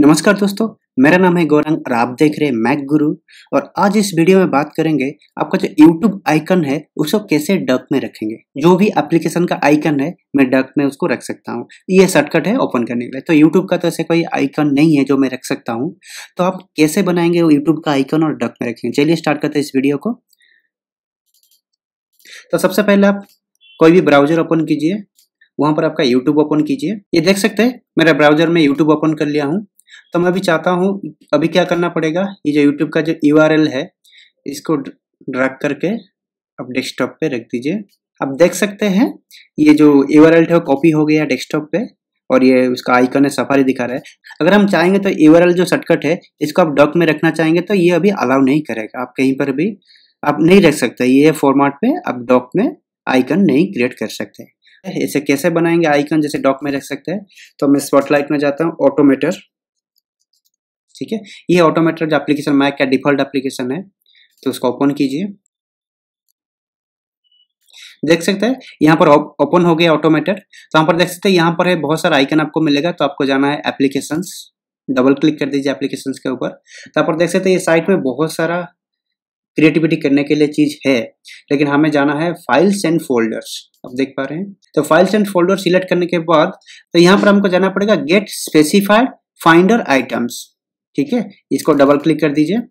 नमस्कार दोस्तों मेरा नाम है गौरंग और आप देख रहे हैं मैक गुरु और आज इस वीडियो में बात करेंगे आपका जो यूट्यूब आइकन है उसको कैसे डक में रखेंगे जो भी एप्लीकेशन का आइकन है मैं डक में उसको रख सकता हूँ ये शॉर्टकट है ओपन करने के लिए तो यूट्यूब का तो ऐसे कोई आइकन नहीं है जो मैं रख सकता हूँ तो आप कैसे बनाएंगे वो यूट्यूब का आइकन और डक में रखेंगे चलिए स्टार्ट करते हैं इस वीडियो को तो सबसे पहले आप कोई भी ब्राउजर ओपन कीजिए वहां पर आपका YouTube ओपन कीजिए ये देख सकते हैं मेरा ब्राउजर में YouTube ओपन कर लिया हूँ तो मैं अभी चाहता हूँ अभी क्या करना पड़ेगा ये जो यूट्यूब का जो यू है इसको ड्रैग करके आप डेस्कटॉप पे रख दीजिए आप देख सकते हैं ये जो यू है वो कॉपी हो गया डेस्कटॉप पे और ये उसका आइकन है सफारी दिखा रहा है अगर हम चाहेंगे तो यू जो शर्टकट है इसको आप डॉक में रखना चाहेंगे तो ये अभी अलाउ नहीं करेगा आप कहीं पर भी आप नहीं रख सकते ये फॉर्मेट पे आप डॉक में आइकन नहीं क्रिएट कर सकते इसे कैसे बनाएंगे आइकन जैसे डॉक में रख सकते हैं तो मैं स्पॉटलाइट में जाता हूँ ऑटोमेटर ठीक है ये ऑटोमेटेड एप्लीकेशन मैक का डिफॉल्ट एप्लीकेशन है तो उसको ओपन कीजिए देख सकते हैं यहाँ पर ओपन हो गया ऑटोमेटेड तो यहाँ पर देख सकते हैं यहाँ पर है बहुत सारा आइकन आपको मिलेगा तो आपको जाना है एप्लीकेशन डबल क्लिक कर दीजिए एप्लीकेशन के ऊपर तो यहाँ पर देख सकते हैं ये साइट में बहुत सारा क्रिएटिविटी करने के लिए चीज है लेकिन हमें जाना है फाइल्स एंड फोल्डर्स आप देख पा रहे हैं तो फाइल्स एंड फोल्डर सिलेक्ट करने के बाद तो यहाँ पर हमको जाना पड़ेगा गेट स्पेसिफाइड फाइंडर आइटम्स ठीक है इसको डबल क्लिक कर दीजिए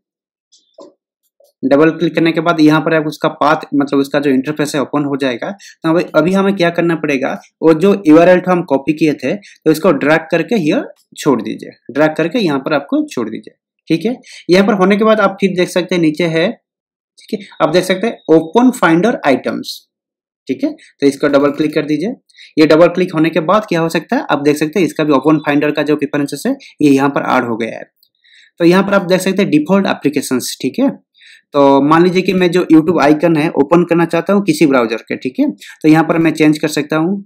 डबल क्लिक करने के बाद यहाँ पर आप उसका पाथ मतलब उसका जो इंटरफेस है ओपन हो जाएगा तो अभी हमें क्या करना पड़ेगा वो जो यू आर तो हम कॉपी किए थे तो इसको ड्रैग करके यह छोड़ दीजिए ड्रैग करके यहाँ पर आपको छोड़ दीजिए ठीक है यहाँ पर होने के बाद आप फिर देख सकते हैं नीचे है ठीक है आप देख सकते हैं ओपन फाइंडर आइटम्स ठीक है तो इसको डबल क्लिक कर दीजिए ये डबल क्लिक होने के बाद क्या हो सकता है आप देख सकते हैं इसका भी ओपन फाइंडर का जो प्रिफरेंसेस है ये यहाँ पर आड हो गया है तो यहाँ पर आप देख सकते हैं डिफॉल्ट एप्लीकेशन ठीक है तो मान लीजिए कि मैं जो यूट्यूब आइकन है ओपन करना चाहता हूँ किसी ब्राउजर के ठीक है तो यहाँ पर मैं चेंज कर सकता हूँ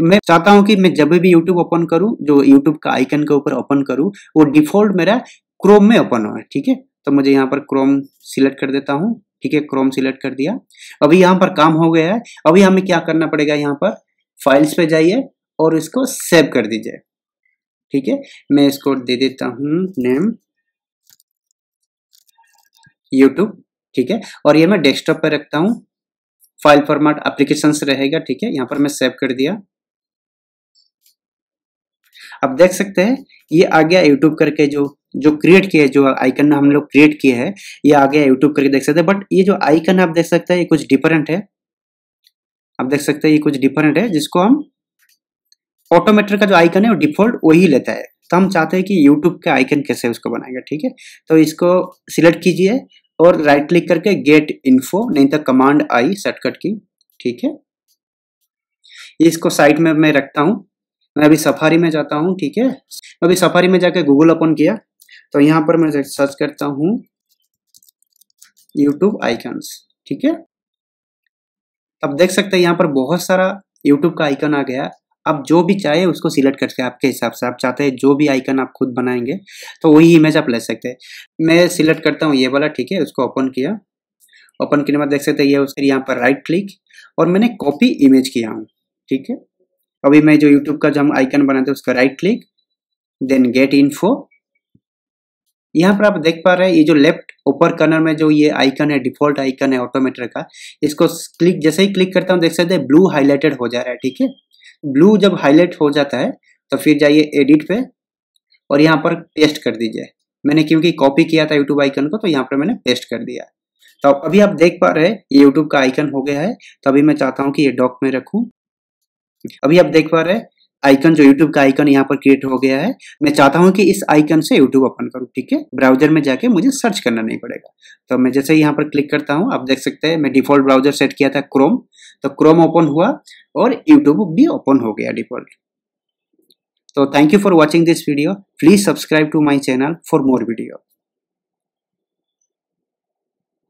मैं चाहता हूं कि मैं जब भी YouTube ओपन करूं जो YouTube का आइकन के ऊपर ओपन करूँ वो डिफॉल्ट मेरा क्रोम में ओपन हो ठीक है तो मुझे यहाँ पर क्रोम सिलेक्ट कर देता हूँ ठीक है क्रोम सिलेक्ट कर दिया अभी यहाँ पर काम हो गया है अभी हमें क्या करना पड़ेगा यहाँ पर फाइल्स पे जाइए और इसको सेव कर दीजिए ठीक है मैं इसको दे देता हूं नेम यूट्यूब ठीक है और ये मैं डेस्कटॉप पर रखता हूं फाइल फॉर्मेट एप्लीकेशन रहेगा ठीक है यहाँ पर मैं सेव कर दिया अब देख सकते हैं ये आ गया यूट्यूब करके जो जो क्रिएट किया है जो आइकन हम लोग क्रिएट किया है ये आ गया यूट्यूब करके देख सकते हैं बट ये जो आइकन आप देख सकते हैं ये कुछ डिफरेंट है आप देख सकते हैं ये कुछ डिफरेंट है जिसको हम ऑटोमेटर का जो आइकन है वो डिफॉल्ट वही लेता है तो हम चाहते हैं कि यूट्यूब का आइकन कैसे उसको बनाएगा ठीक है तो इसको सिलेक्ट कीजिए और राइट क्लिक करके गेट इन्फो नहीं तो कमांड आई शॉर्टकट की ठीक है इसको साइड में मैं रखता हूँ मैं अभी सफारी में जाता हूँ ठीक है अभी सफारी में जाके गूगल ओपन किया तो यहाँ पर मैं सर्च करता हूँ यूट्यूब आइकन्स ठीक है अब देख सकते हैं यहाँ पर बहुत सारा यूट्यूब का आइकन आ गया आप जो भी चाहे उसको सिलेक्ट करके आपके हिसाब से आप चाहते हैं जो भी आइकन आप खुद बनाएंगे तो वही इमेज आप ले सकते हैं मैं सिलेक्ट करता हूँ ये वाला ठीक है उसको ओपन किया ओपन करने बाद देख सकते हैं ये उस यहाँ पर राइट क्लिक और मैंने कॉपी इमेज किया हूँ ठीक है अभी मैं जो यूट्यूब का जो हम आइकन बनाते हैं उसका right click then get info यहाँ पर आप देख पा रहे हैं ये जो लेफ्ट ऊपर कॉर्नर में जो ये आइकन है डिफॉल्ट आइकन है ऑटोमेटर का इसको क्लिक जैसे ही क्लिक करता हूँ देख सकते हैं ब्लू हाईलाइटेड हो जा रहा है ठीक है ब्लू जब हाईलाइट हो जाता है तो फिर जाइए एडिट पे और यहाँ पर पेस्ट कर दीजिए मैंने क्योंकि कॉपी किया था यूट्यूब आइकन को तो यहाँ पर मैंने पेस्ट कर दिया तो अभी आप देख पा रहे हैं ये यूट्यूब का आइकन हो गया है तो अभी मैं चाहता हूँ कि ये डॉक में रखूँ अभी आप देख पा रहे हैं आइकन जो यूट्यूब का आइकन यहाँ पर क्रिएट हो गया है मैं चाहता हूँ कि इस आइकन से यूट्यूब ओपन करूँ ठीक है ब्राउजर में जाके मुझे सर्च करना नहीं पड़ेगा तो मैं जैसे यहाँ पर क्लिक करता हूँ आप देख सकते हैं मैं डिफॉल्ट ब्राउजर सेट किया था क्रोम तो क्रोम ओपन हुआ और यूट्यूब भी ओपन हो गया डिफॉल्ट तो thank you for watching this video please subscribe to my channel for more video